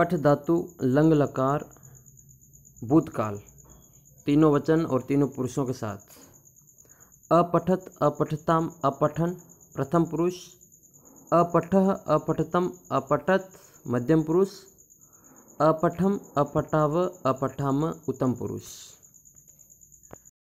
पठ धातु लंग लकार भूतकाल तीनों वचन और तीनों पुरुषों के साथ अपठत अपठताम अपठन प्रथम पुरुष अपठ अपठतम अपठत मध्यम पुरुष अपठम अपठाव अपठाम उत्तम पुरुष